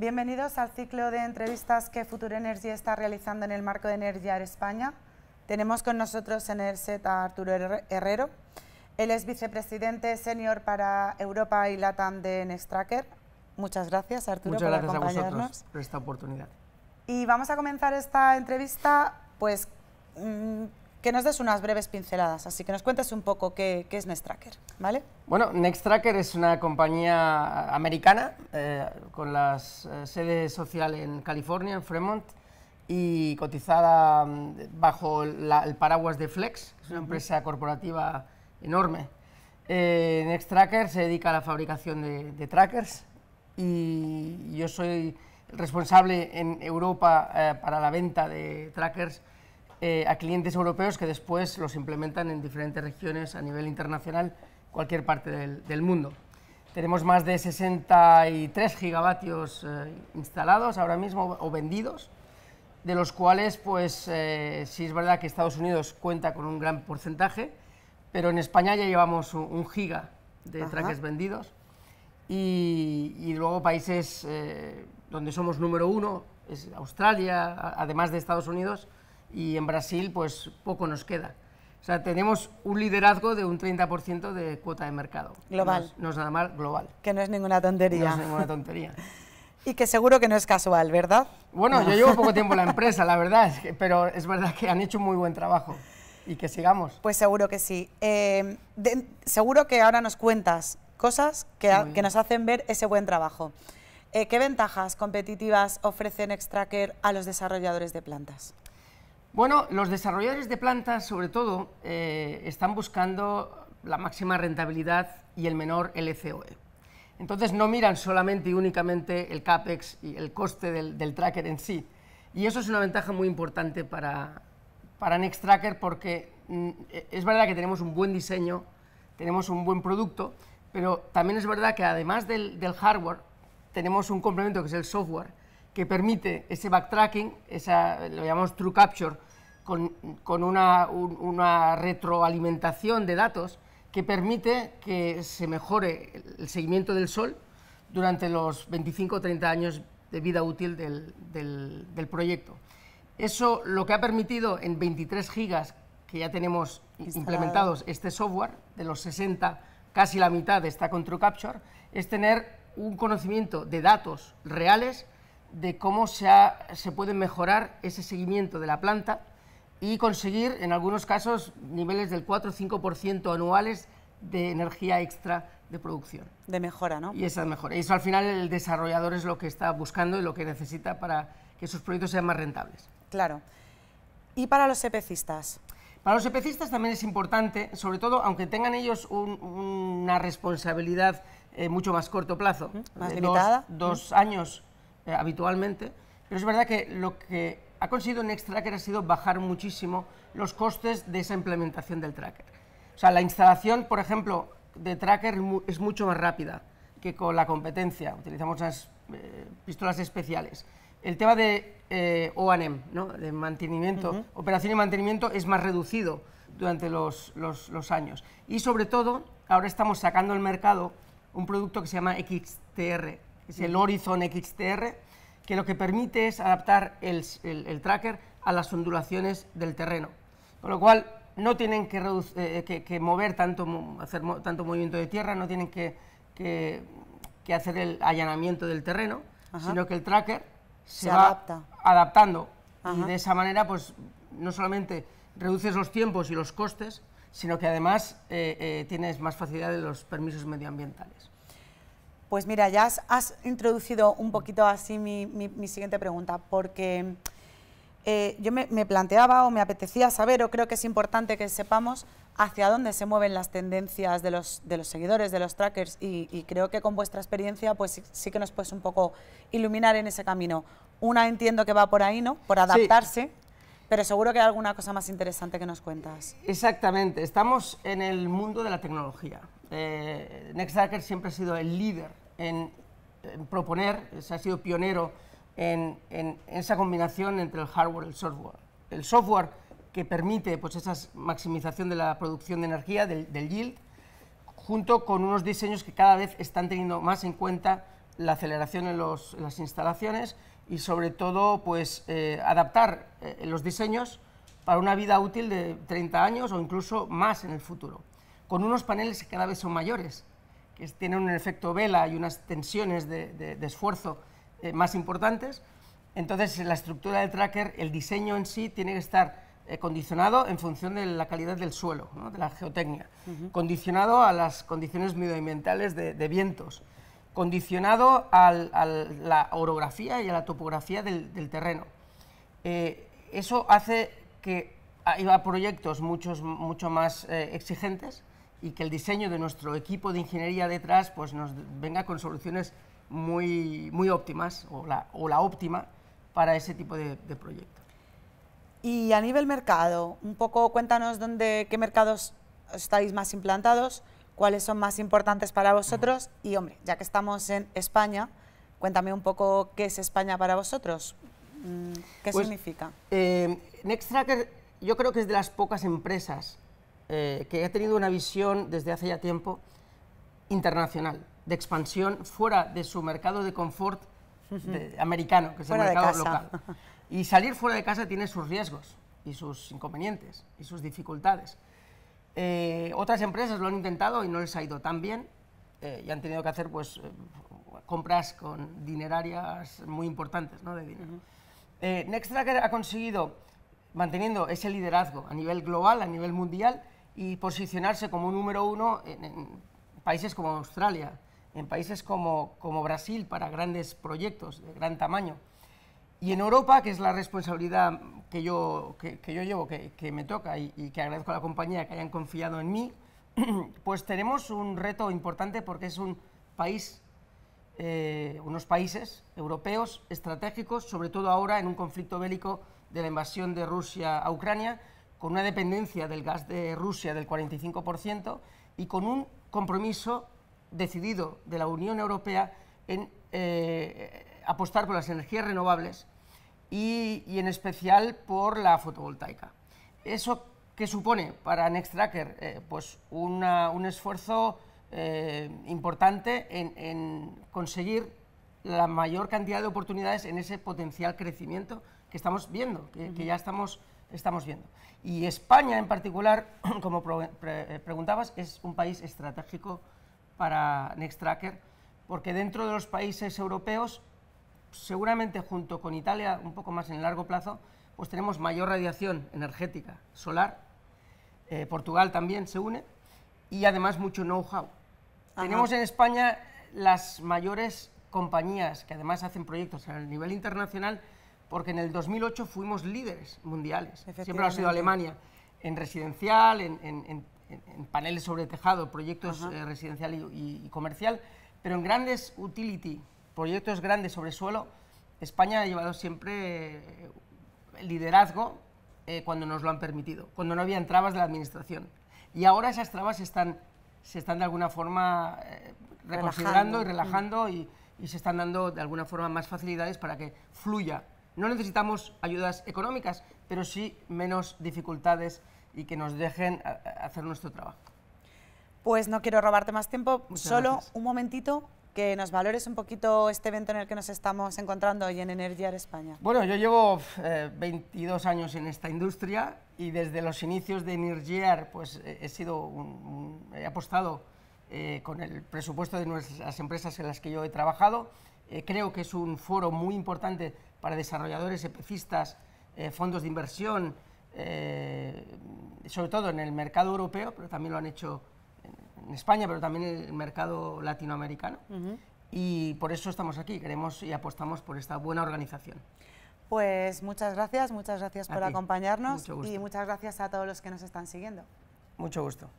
Bienvenidos al ciclo de entrevistas que Future Energy está realizando en el marco de Energiar España. Tenemos con nosotros en el set a Arturo Herrero. Él es vicepresidente senior para Europa y Latam de Nextracker. Muchas gracias, Arturo, Muchas por acompañarnos. A vosotros por esta oportunidad. Y vamos a comenzar esta entrevista pues, mm, que nos des unas breves pinceladas, así que nos cuentas un poco qué, qué es Nextracker, ¿vale? Bueno, Nextracker es una compañía americana eh, con la eh, sede social en California, en Fremont, y cotizada mm, bajo el paraguas de Flex, es una empresa corporativa enorme. Eh, Nextracker se dedica a la fabricación de, de trackers y yo soy responsable en Europa eh, para la venta de trackers eh, a clientes europeos que después los implementan en diferentes regiones a nivel internacional, cualquier parte del, mundo. Tenemos más de 63 gigavatios eh, instalados ahora mismo o vendidos, de los cuales, pues eh, sí es verdad que Estados Unidos cuenta con un gran porcentaje, pero en España ya llevamos un, giga de trajes vendidos. Y, luego países donde somos número uno, es Australia, además de Estados Unidos, y en Brasil pues poco nos queda. O sea, tenemos un liderazgo de un 30% de cuota de mercado. Global. No es, nada más global. Que no es ninguna tontería. No es ninguna tontería. y que seguro que no es casual, ¿verdad? Bueno, yo llevo poco tiempo en la empresa, la verdad, pero es verdad que han hecho un muy buen trabajo y que sigamos. Pues seguro que sí. Eh, seguro que ahora nos cuentas cosas que, que nos hacen ver ese buen trabajo. Eh, ¿Qué ventajas competitivas ofrecen Extracker a los desarrolladores de plantas? Bueno, los desarrolladores de plantas, sobre todo, eh, están buscando la máxima rentabilidad y el menor LCOE. Entonces no miran solamente y únicamente el CAPEX y el coste del, tracker en sí. Y eso es una ventaja muy importante para, para Tracker, porque mm, es verdad que tenemos un buen diseño, tenemos un buen producto, pero también es verdad que además del hardware, tenemos un complemento que es el software, que permite ese backtracking, esa, lo llamamos True Capture, con, una, retroalimentación de datos que permite que se mejore el seguimiento del sol durante los 25 o 30 años de vida útil del, proyecto. Eso lo que ha permitido en 23 gigas que ya tenemos implementados este software, de los 60, casi la mitad está con True Capture, es tener un conocimiento de datos reales de cómo se, se puede mejorar ese seguimiento de la planta y conseguir, en algunos casos, niveles del 4 o 5% anuales de energía extra de producción. De mejora, ¿no? Y esa mejora. Y eso al final el desarrollador es lo que está buscando y lo que necesita para que sus proyectos sean más rentables. Claro. ¿Y para los EPCistas? Para los EPCistas también es importante, sobre todo aunque tengan ellos una responsabilidad eh, mucho más corto plazo. Más limitada. Dos, años eh, habitualmente, pero es verdad que lo que ha conseguido NextTracker Tracker ha sido bajar muchísimo los costes de esa implementación del tracker. O sea, la instalación, por ejemplo, de tracker es mucho más rápida que con la competencia. Utilizamos las eh, pistolas especiales. El tema de eh, e de mantenimiento, operación y mantenimiento, es más reducido durante los, los años. Y sobre todo, ahora estamos sacando al mercado un producto que se llama XTR, es el Horizon XTR, que lo que permite es adaptar el, tracker a las ondulaciones del terreno. Con lo cual, no tienen que, eh, eh, mover tanto, hacer tanto movimiento de tierra, no tienen que, hacer el allanamiento del terreno, sino que el tracker se, va adapta. adaptando. Y de esa manera, pues, no solamente reduces los tiempos y los costes, sino que además eh, tienes más facilidad de los permisos medioambientales. Pues mira, ya has, introducido un poquito así mi, siguiente pregunta, porque eh, yo me, planteaba o me apetecía saber, o creo que es importante que sepamos hacia dónde se mueven las tendencias de los, de los seguidores, de los trackers, y, creo que con vuestra experiencia pues sí, que nos puedes un poco iluminar en ese camino. Una entiendo que va por ahí, ¿no? Por adaptarse. Pero seguro que hay alguna cosa más interesante que nos cuentas. Exactamente, estamos en el mundo de la tecnología. Eh, Next Tracker siempre ha sido el líder en, proponer, se ha sido pionero en, esa combinación entre el hardware y el software. El software que permite pues, esa maximización de la producción de energía, del, yield, junto con unos diseños que cada vez están teniendo más en cuenta la aceleración en, las instalaciones y sobre todo pues, eh, adaptar eh, los diseños para una vida útil de 30 años o incluso más en el futuro, con unos paneles que cada vez son mayores tienen un efecto vela y unas tensiones de, esfuerzo eh, más importantes. Entonces, la estructura del tracker, el diseño en sí, tiene que estar eh, condicionado en función de la calidad del suelo, de la geotecnia, condicionado a las condiciones medioambientales de, vientos, condicionado a la orografía y a la topografía del, terreno. Eh, eso hace que haya proyectos muchos, mucho más exigentes, y que el diseño de nuestro equipo de ingeniería detrás pues nos venga con soluciones muy, muy óptimas o la, o la óptima para ese tipo de, proyectos. Y a nivel mercado, un poco cuéntanos dónde, qué mercados estáis más implantados, cuáles son más importantes para vosotros y hombre, ya que estamos en España, cuéntame un poco qué es España para vosotros, mm, qué pues, significa. Eh, Nextracker yo creo que es de las pocas empresas eh, que ha tenido una visión desde hace ya tiempo internacional, de expansión fuera de su mercado de confort americano, que es el mercado local. Y salir fuera de casa tiene sus riesgos y sus inconvenientes y sus dificultades. Eh, otras empresas lo han intentado y no les ha ido tan bien eh, y han tenido que hacer pues, compras con dinerarias muy importantes ¿no? de dinero. ha conseguido manteniendo ese liderazgo a nivel global, a nivel mundial, y posicionarse como número uno en, países como Australia, en países como, Brasil para grandes proyectos de gran tamaño. Y en Europa, que es la responsabilidad que yo, que, yo llevo, que, me toca y, que agradezco a la compañía que hayan confiado en mí, pues tenemos un reto importante porque es un país, eh, unos países europeos estratégicos, sobre todo ahora en un conflicto bélico de la invasión de Rusia a Ucrania, con una dependencia del gas de Rusia del 45% y con un compromiso decidido de la Unión Europea en eh, apostar por las energías renovables y, en especial por la fotovoltaica. ¿Eso que supone para Nextracker? Eh, pues un esfuerzo eh, importante en, conseguir la mayor cantidad de oportunidades en ese potencial crecimiento que estamos viendo, que ya estamos estamos viendo. Y España en particular, como eh, preguntabas, es un país estratégico para Nextracker, porque dentro de los países europeos, seguramente junto con Italia, un poco más en el largo plazo, pues tenemos mayor radiación energética solar, eh, Portugal también se une, y además mucho know-how. Tenemos en España las mayores compañías que además hacen proyectos a nivel internacional porque en el 2008 fuimos líderes mundiales. Siempre ha sido Alemania, en residencial, en, paneles sobre tejado, proyectos eh, residencial y, comercial, pero en grandes utility, proyectos grandes sobre suelo, España ha llevado siempre eh, liderazgo eh, cuando nos lo han permitido, cuando no habían trabas de la administración. Y ahora esas trabas están, se están de alguna forma reconsiderando y relajando mm. y, y se están dando de alguna forma más facilidades para que fluya no necesitamos ayudas económicas, pero sí menos dificultades y que nos dejen eh, eh, hacer nuestro trabajo. Pues no quiero robarte más tiempo, solo un momentito que nos valores un poquito este evento en el que nos estamos encontrando hoy en Energía España. Bueno, yo llevo 22 eh, años en esta industria y desde los inicios de Energía, pues he sido he apostado con el presupuesto de nuestras, las empresas en las que yo he trabajado. creo que es un foro muy importante para desarrolladores, especistas, eh, fondos de inversión, eh, sobre todo en el mercado europeo, pero también lo han hecho en España, pero también en el mercado latinoamericano. Y por eso estamos aquí, queremos y apostamos por esta buena organización. Pues muchas gracias, muchas gracias por acompañarnos y muchas gracias a todos los que nos están siguiendo. Mucho gusto.